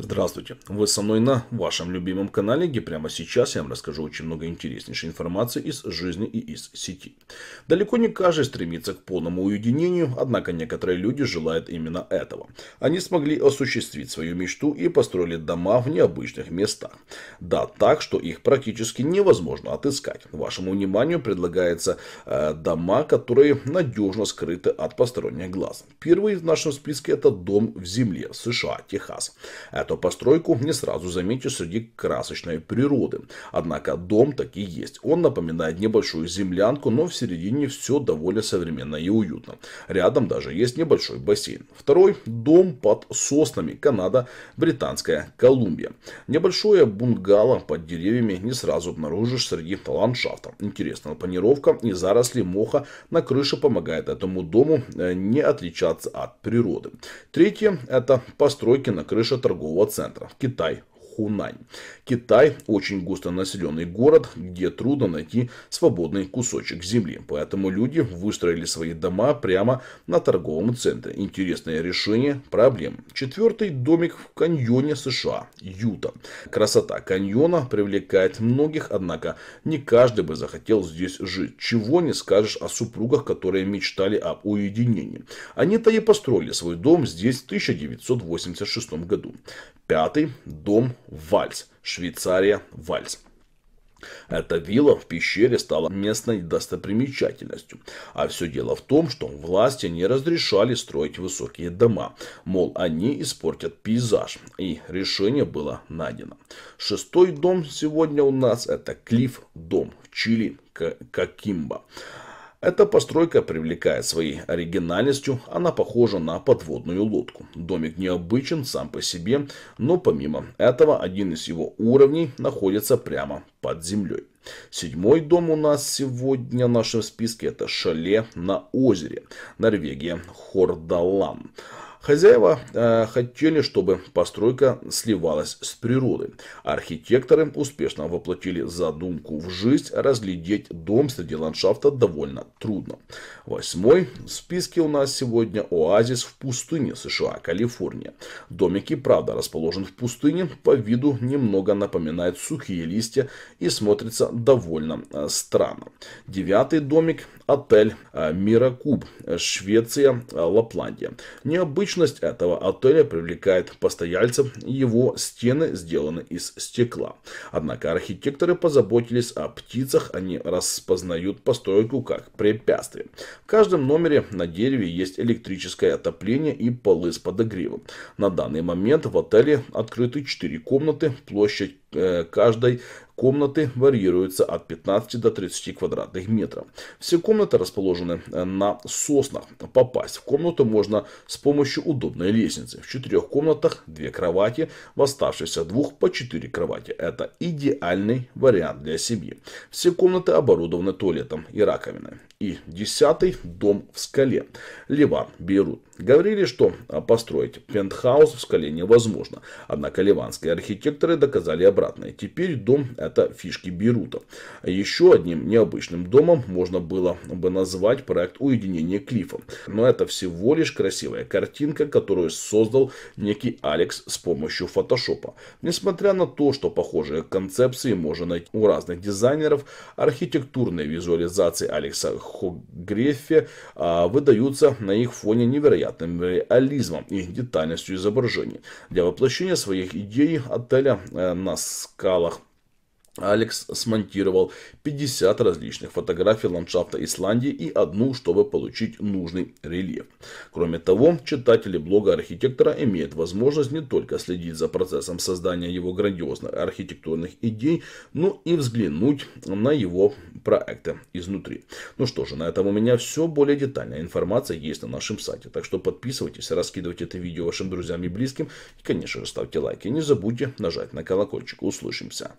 Здравствуйте, вы со мной на вашем любимом канале, где прямо сейчас я вам расскажу очень много интереснейшей информации из жизни и из сети. Далеко не каждый стремится к полному уединению, однако некоторые люди желают именно этого. Они смогли осуществить свою мечту и построили дома в необычных местах. Да, так, что их практически невозможно отыскать. Вашему вниманию предлагаются э, дома, которые надежно скрыты от посторонних глаз. Первый в нашем списке это дом в земле, США, Техас э, то постройку не сразу заметишь среди красочной природы. Однако дом таки есть. Он напоминает небольшую землянку, но в середине все довольно современно и уютно. Рядом даже есть небольшой бассейн. Второй – дом под соснами. Канада, Британская Колумбия. Небольшое бунгало под деревьями не сразу обнаружишь среди ландшафта. Интересная планировка и заросли моха на крыше помогает этому дому э, не отличаться от природы. Третье – это постройки на крыше торгового торгового центра, Китай, Хунань. Китай – очень густонаселенный город, где трудно найти свободный кусочек земли. Поэтому люди выстроили свои дома прямо на торговом центре. Интересное решение проблем. Четвертый домик в каньоне США – Юта. Красота каньона привлекает многих, однако не каждый бы захотел здесь жить. Чего не скажешь о супругах, которые мечтали об уединении. Они-то и построили свой дом здесь в 1986 году. Пятый – дом Вальс. Швейцария. Вальс. Эта вилла в пещере стала местной достопримечательностью. А все дело в том, что власти не разрешали строить высокие дома, мол, они испортят пейзаж. И решение было найдено. Шестой дом сегодня у нас это Клифф-дом в Чили Кокимба. -Ка эта постройка привлекает своей оригинальностью, она похожа на подводную лодку. Домик необычен сам по себе, но помимо этого один из его уровней находится прямо под землей. Седьмой дом у нас сегодня в нашем списке это шале на озере, Норвегия, Хордалан. Хозяева э, хотели, чтобы постройка сливалась с природой. Архитекторы успешно воплотили задумку в жизнь, разглядеть дом среди ландшафта довольно трудно. Восьмой в списке у нас сегодня оазис в пустыне США, Калифорния. Домик и правда расположен в пустыне, по виду немного напоминает сухие листья и смотрится довольно э, странно. Девятый домик – отель э, Миракуб, Швеция, э, Лапландия. Необычный. Необычность этого отеля привлекает постояльцев, его стены сделаны из стекла. Однако архитекторы позаботились о птицах, они распознают постройку как препятствие. В каждом номере на дереве есть электрическое отопление и полы с подогревом. На данный момент в отеле открыты 4 комнаты, площадь Э, каждой комнаты варьируется от 15 до 30 квадратных метров. Все комнаты расположены э, на соснах. Попасть в комнату можно с помощью удобной лестницы. В четырех комнатах две кровати, в оставшихся двух по четыре кровати. Это идеальный вариант для семьи. Все комнаты оборудованы туалетом и раковиной. И десятый дом в скале. Ливан, Бейрут. Говорили, что а, построить пентхаус в скале невозможно. Однако ливанские архитекторы доказали обратное. Теперь дом это фишки Бейрута. Еще одним необычным домом можно было бы назвать проект уединения Клифа. Но это всего лишь красивая картинка, которую создал некий Алекс с помощью фотошопа. Несмотря на то, что похожие концепции можно найти у разных дизайнеров, архитектурные визуализации Алекса Хогрефе а, выдаются на их фоне невероятно невероятным реализмом и детальностью изображений. Для воплощения своих идей отеля э, на скалах Алекс смонтировал 50 различных фотографий ландшафта Исландии и одну, чтобы получить нужный рельеф. Кроме того, читатели блога архитектора имеют возможность не только следить за процессом создания его грандиозных архитектурных идей, но и взглянуть на его проекты изнутри. Ну что же, на этом у меня все. Более детальная информация есть на нашем сайте, так что подписывайтесь, раскидывайте это видео вашим друзьям и близким. И, конечно же, ставьте лайки. Не забудьте нажать на колокольчик. Услышимся.